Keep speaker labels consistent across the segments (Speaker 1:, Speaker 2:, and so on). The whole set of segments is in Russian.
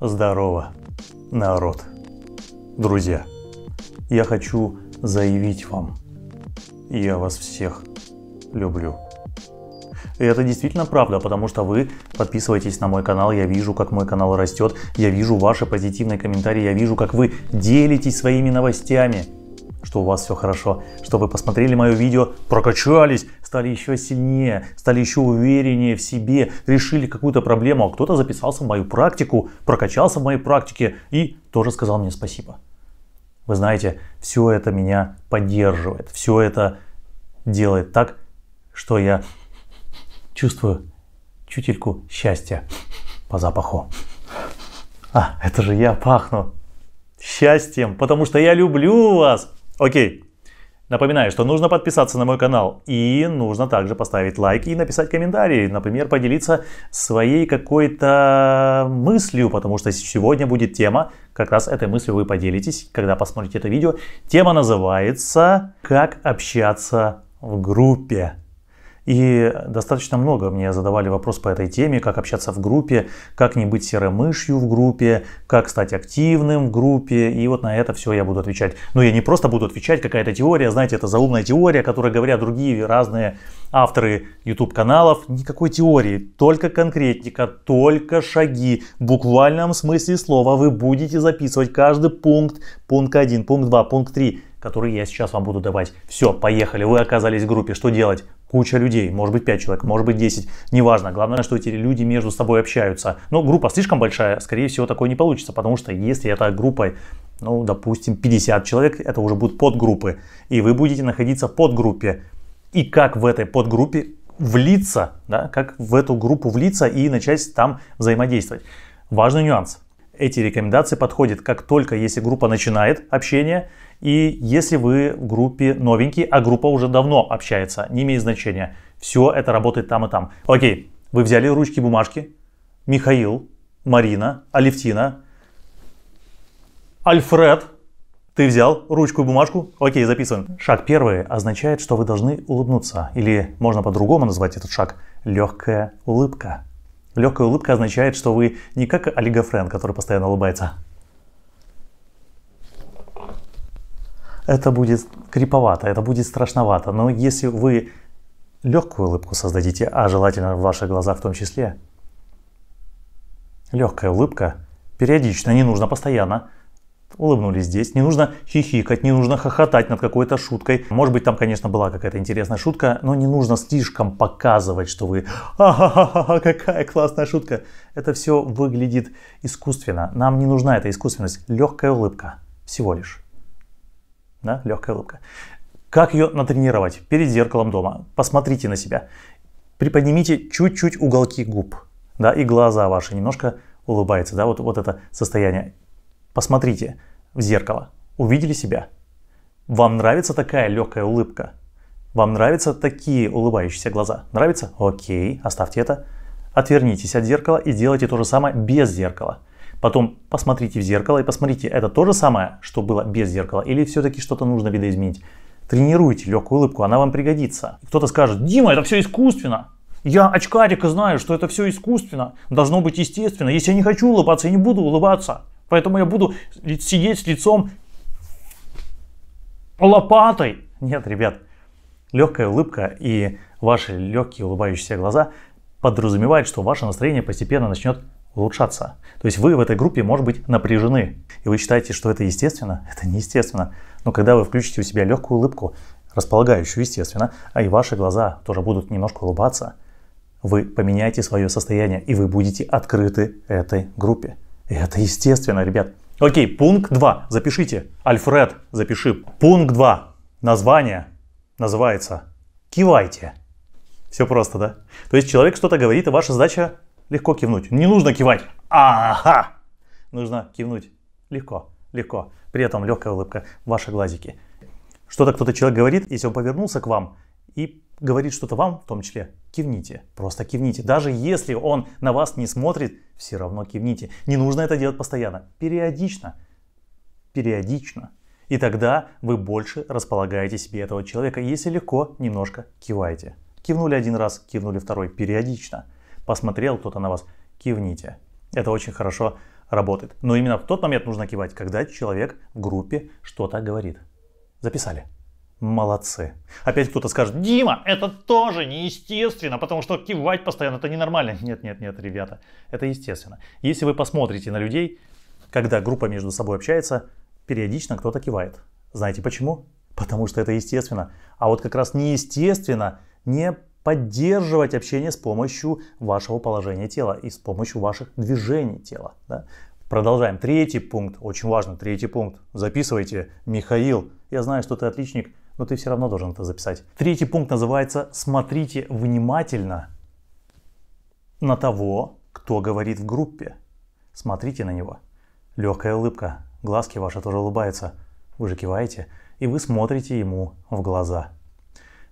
Speaker 1: Здорово, народ. Друзья, я хочу заявить вам, я вас всех люблю. И это действительно правда, потому что вы подписываетесь на мой канал, я вижу, как мой канал растет, я вижу ваши позитивные комментарии, я вижу, как вы делитесь своими новостями, что у вас все хорошо, что вы посмотрели мое видео, прокачались, стали еще сильнее, стали еще увереннее в себе, решили какую-то проблему, а кто-то записался в мою практику, прокачался в моей практике и тоже сказал мне спасибо. Вы знаете, все это меня поддерживает, все это делает так, что я чувствую чутельку счастья по запаху. А, это же я пахну счастьем, потому что я люблю вас. Окей, Напоминаю, что нужно подписаться на мой канал и нужно также поставить лайк и написать комментарий, например, поделиться своей какой-то мыслью, потому что сегодня будет тема, как раз этой мыслью вы поделитесь, когда посмотрите это видео. Тема называется «Как общаться в группе». И достаточно много мне задавали вопрос по этой теме, как общаться в группе, как не быть серой мышью в группе, как стать активным в группе. И вот на это все я буду отвечать. Но ну, я не просто буду отвечать, какая-то теория, знаете, это заумная теория, которая говорят другие разные авторы YouTube каналов. Никакой теории, только конкретика, только шаги. В буквальном смысле слова вы будете записывать каждый пункт, пункт 1, пункт 2, пункт 3 которые я сейчас вам буду давать. Все, поехали, вы оказались в группе, что делать? куча людей, может быть 5 человек, может быть 10, неважно. Главное, что эти люди между собой общаются. Но ну, группа слишком большая, скорее всего, такое не получится, потому что если это группа, ну, допустим, 50 человек, это уже будут подгруппы, и вы будете находиться в подгруппе. И как в этой подгруппе влиться, да, как в эту группу влиться и начать там взаимодействовать. Важный нюанс – эти рекомендации подходят как только если группа начинает общение и если вы в группе новенький, а группа уже давно общается, не имеет значения. Все это работает там и там. Окей, вы взяли ручки бумажки. Михаил, Марина, Алевтина, Альфред, ты взял ручку и бумажку? Окей, записываем. Шаг первый означает, что вы должны улыбнуться. Или можно по-другому назвать этот шаг – легкая улыбка. Легкая улыбка означает, что вы не как олигофрен, который постоянно улыбается. Это будет криповато, это будет страшновато, но если вы легкую улыбку создадите, а желательно в ваших глазах в том числе, легкая улыбка, периодично, не нужно постоянно, улыбнулись здесь. Не нужно хихикать, не нужно хохотать над какой-то шуткой. Может быть, там, конечно, была какая-то интересная шутка, но не нужно слишком показывать, что вы «Ха-ха-ха, какая классная шутка!» Это все выглядит искусственно. Нам не нужна эта искусственность. Легкая улыбка всего лишь. Да, легкая улыбка. Как ее натренировать? Перед зеркалом дома. Посмотрите на себя. Приподнимите чуть-чуть уголки губ. Да, и глаза ваши немножко улыбаются. Да, вот, вот это состояние. Посмотрите в зеркало, увидели себя. Вам нравится такая легкая улыбка? Вам нравятся такие улыбающиеся глаза? Нравится? Окей, оставьте это. Отвернитесь от зеркала и делайте то же самое без зеркала. Потом посмотрите в зеркало и посмотрите, это то же самое, что было без зеркала, или все-таки что-то нужно видоизменить. Тренируйте легкую улыбку, она вам пригодится. Кто-то скажет, Дима, это все искусственно. Я очкарика знаю, что это все искусственно, должно быть естественно. Если я не хочу улыбаться, я не буду улыбаться. Поэтому я буду сидеть с лицом лопатой. Нет, ребят, легкая улыбка и ваши легкие улыбающиеся глаза подразумевают, что ваше настроение постепенно начнет улучшаться. То есть вы в этой группе, может быть, напряжены. И вы считаете, что это естественно? Это неестественно. Но когда вы включите у себя легкую улыбку, располагающую, естественно, а и ваши глаза тоже будут немножко улыбаться, вы поменяете свое состояние, и вы будете открыты этой группе. Это естественно, ребят. Окей, пункт 2. Запишите. Альфред, запиши. Пункт 2. Название называется «Кивайте». Все просто, да? То есть человек что-то говорит, и ваша задача легко кивнуть. Не нужно кивать. Ага! Нужно кивнуть. Легко, легко. При этом легкая улыбка, ваши глазики. Что-то кто-то человек говорит, если он повернулся к вам – и говорит что-то вам, в том числе, кивните. Просто кивните. Даже если он на вас не смотрит, все равно кивните. Не нужно это делать постоянно. Периодично. Периодично. И тогда вы больше располагаете себе этого человека. Если легко, немножко кивайте. Кивнули один раз, кивнули второй. Периодично. Посмотрел кто-то на вас, кивните. Это очень хорошо работает. Но именно в тот момент нужно кивать, когда человек в группе что-то говорит. Записали. Молодцы. Опять кто-то скажет, Дима, это тоже неестественно, потому что кивать постоянно это ненормально. Нет, нет, нет, ребята, это естественно. Если вы посмотрите на людей, когда группа между собой общается, периодично кто-то кивает. Знаете почему? Потому что это естественно. А вот как раз неестественно не поддерживать общение с помощью вашего положения тела и с помощью ваших движений тела. Да? Продолжаем. Третий пункт, очень важно, третий пункт. Записывайте, Михаил, я знаю, что ты отличник но ты все равно должен это записать. Третий пункт называется «Смотрите внимательно на того, кто говорит в группе». Смотрите на него. Легкая улыбка, глазки ваши тоже улыбаются. Вы же киваете, и вы смотрите ему в глаза.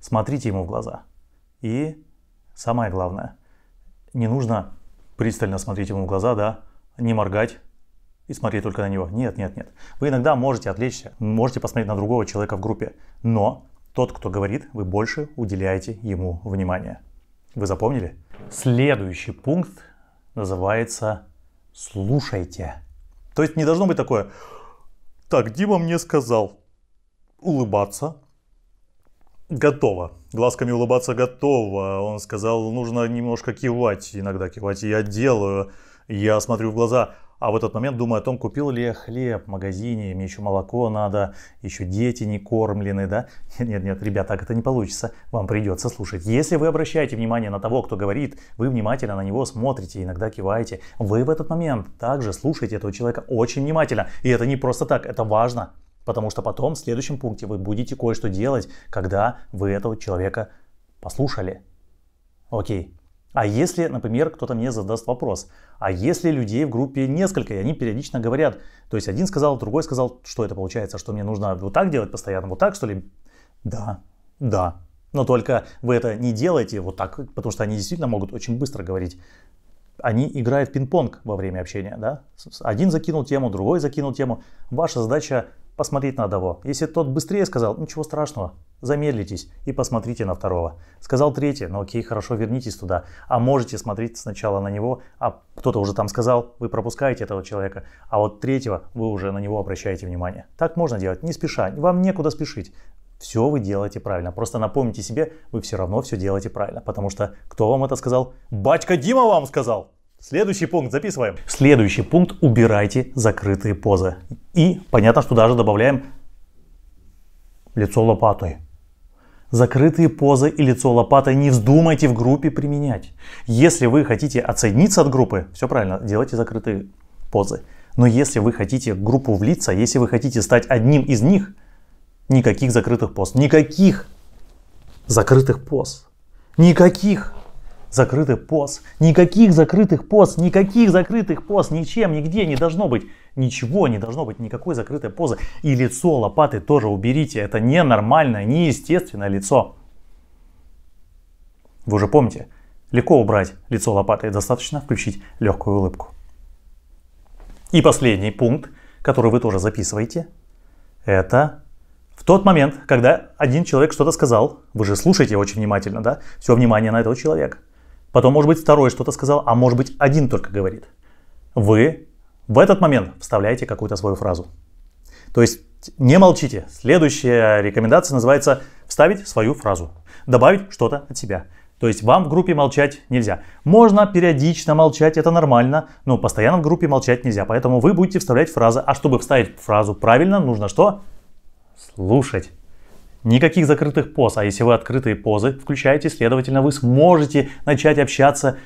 Speaker 1: Смотрите ему в глаза. И самое главное, не нужно пристально смотреть ему в глаза, да, не моргать, и смотреть только на него. Нет, нет, нет. Вы иногда можете отвлечься, можете посмотреть на другого человека в группе, но тот, кто говорит, вы больше уделяете ему внимание. Вы запомнили? Следующий пункт называется «слушайте». То есть не должно быть такое «так, Дима мне сказал улыбаться», Готово. Глазками улыбаться готово. Он сказал, нужно немножко кивать, иногда кивать. Я делаю, я смотрю в глаза. А в этот момент думаю о том, купил ли я хлеб в магазине, мне еще молоко надо, еще дети не кормлены, да? Нет, нет, нет, ребят, так это не получится, вам придется слушать. Если вы обращаете внимание на того, кто говорит, вы внимательно на него смотрите, иногда киваете, вы в этот момент также слушаете этого человека очень внимательно. И это не просто так, это важно, потому что потом в следующем пункте вы будете кое-что делать, когда вы этого человека послушали. Окей, а если, например, кто-то мне задаст вопрос, а если людей в группе несколько, и они периодично говорят, то есть один сказал, другой сказал, что это получается, что мне нужно вот так делать постоянно, вот так что ли? Да, да. Но только вы это не делаете вот так, потому что они действительно могут очень быстро говорить. Они играют в пинг-понг во время общения, да? Один закинул тему, другой закинул тему. Ваша задача посмотреть на того. Если тот быстрее сказал, ничего страшного, замедлитесь и посмотрите на второго. Сказал третий, ну окей, хорошо, вернитесь туда. А можете смотреть сначала на него, а кто-то уже там сказал, вы пропускаете этого человека, а вот третьего вы уже на него обращаете внимание. Так можно делать, не спеша, вам некуда спешить. Все вы делаете правильно. Просто напомните себе, вы все равно все делаете правильно. Потому что кто вам это сказал? Батька Дима вам сказал! Следующий пункт записываем. Следующий пункт – убирайте закрытые позы. И понятно, что даже добавляем лицо лопатой. Закрытые позы и лицо лопатой не вздумайте в группе применять. Если вы хотите отсоединиться от группы, все правильно, делайте закрытые позы. Но если вы хотите в группу влиться, если вы хотите стать одним из них, никаких закрытых поз. Никаких закрытых поз. Никаких закрытый пост. Никаких закрытых пост, никаких закрытых пост, ничем, нигде не должно быть. Ничего не должно быть, никакой закрытой позы. И лицо лопаты тоже уберите. Это ненормальное, неестественное лицо. Вы уже помните, легко убрать лицо лопатой, достаточно включить легкую улыбку. И последний пункт, который вы тоже записываете, это в тот момент, когда один человек что-то сказал, вы же слушаете очень внимательно, да? Все внимание на этого человека. Потом, может быть, второй что-то сказал, а может быть, один только говорит. Вы в этот момент вставляете какую-то свою фразу. То есть не молчите. Следующая рекомендация называется «вставить свою фразу», добавить что-то от себя. То есть вам в группе молчать нельзя. Можно периодично молчать, это нормально, но постоянно в группе молчать нельзя. Поэтому вы будете вставлять фразы. А чтобы вставить фразу правильно, нужно что? Слушать никаких закрытых поз. А если вы открытые позы включаете, следовательно, вы сможете начать общаться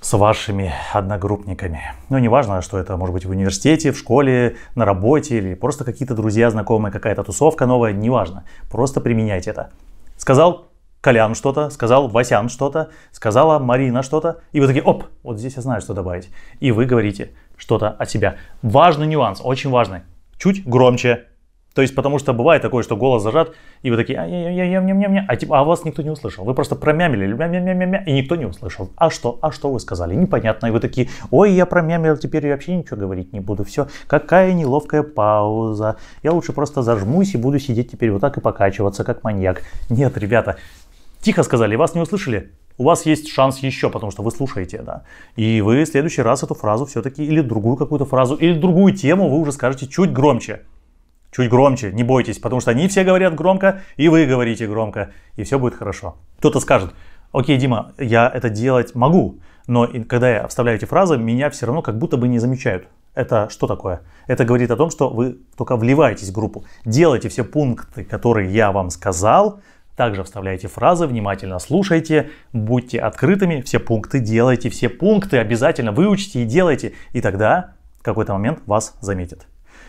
Speaker 1: с вашими одногруппниками. Ну, неважно, что это может быть в университете, в школе, на работе или просто какие-то друзья, знакомые, какая-то тусовка новая, неважно. Просто применяйте это. Сказал Колян что-то, сказал Васян что-то, сказала Марина что-то, и вы такие, оп, вот здесь я знаю, что добавить. И вы говорите что-то от себя. Важный нюанс, очень важный. Чуть громче, то есть, потому что бывает такое, что голос зажат, и вы такие, а, я, я, я, мне, мне, мне, а типа, а вас никто не услышал. Вы просто промямили, мя, мя, мя, мя, мя, и никто не услышал. А что, а что вы сказали? Непонятно. И вы такие, ой, я промямлил, теперь я вообще ничего говорить не буду. Все, какая неловкая пауза. Я лучше просто зажмусь и буду сидеть теперь вот так и покачиваться, как маньяк. Нет, ребята, тихо сказали, вас не услышали? у вас есть шанс еще, потому что вы слушаете, да. И вы в следующий раз эту фразу все-таки или другую какую-то фразу, или другую тему вы уже скажете чуть громче чуть громче, не бойтесь, потому что они все говорят громко, и вы говорите громко, и все будет хорошо. Кто-то скажет, окей, Дима, я это делать могу, но когда я вставляю эти фразы, меня все равно как будто бы не замечают. Это что такое? Это говорит о том, что вы только вливаетесь в группу, делайте все пункты, которые я вам сказал, также вставляйте фразы, внимательно слушайте, будьте открытыми, все пункты делайте, все пункты обязательно выучите и делайте, и тогда в какой-то момент вас заметят.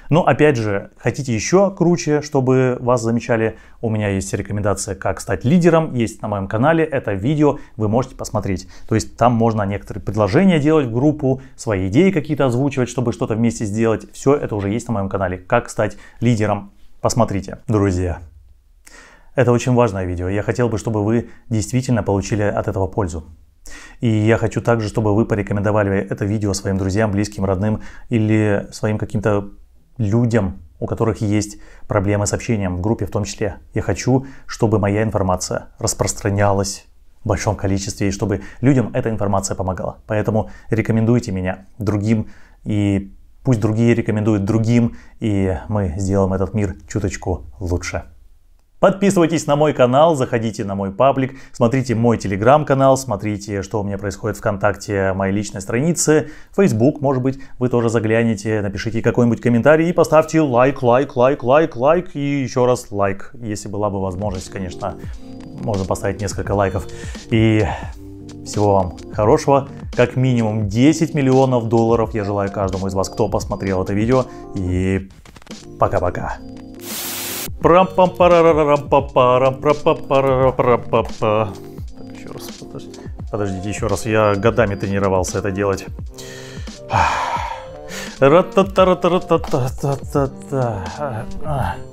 Speaker 1: Но опять же, хотите еще круче, чтобы вас замечали, у меня есть рекомендация, как стать лидером, есть на моем канале, это видео, вы можете посмотреть. То есть там можно некоторые предложения делать в группу, свои идеи какие-то озвучивать, чтобы что-то вместе сделать. Все это уже есть на моем канале, как стать лидером. Посмотрите, друзья. Это очень важное видео. Я хотел бы, чтобы вы действительно получили от этого пользу. И я хочу также, чтобы вы порекомендовали это видео своим друзьям, близким, родным или своим каким-то людям, у которых есть проблемы с общением в группе в том числе. Я хочу, чтобы моя информация распространялась в большом количестве, и чтобы людям эта информация помогала. Поэтому рекомендуйте меня другим, и пусть другие рекомендуют другим, и мы сделаем этот мир чуточку лучше. Подписывайтесь на мой канал, заходите на мой паблик, смотрите мой телеграм-канал, смотрите, что у меня происходит ВКонтакте, моей личной странице, Facebook, может быть, вы тоже заглянете, напишите какой-нибудь комментарий и поставьте лайк, лайк, лайк, лайк, лайк и еще раз лайк, если была бы возможность, конечно, можно поставить несколько лайков. И всего вам хорошего, как минимум 10 миллионов долларов я желаю каждому из вас, кто посмотрел это видео, и пока-пока прам пам парарарам па парам пра па пара па па Так, еще раз, подождите. Подождите, еще раз. Я годами тренировался это делать. Ра-та-та-ра-та-ра-та-та-та-та.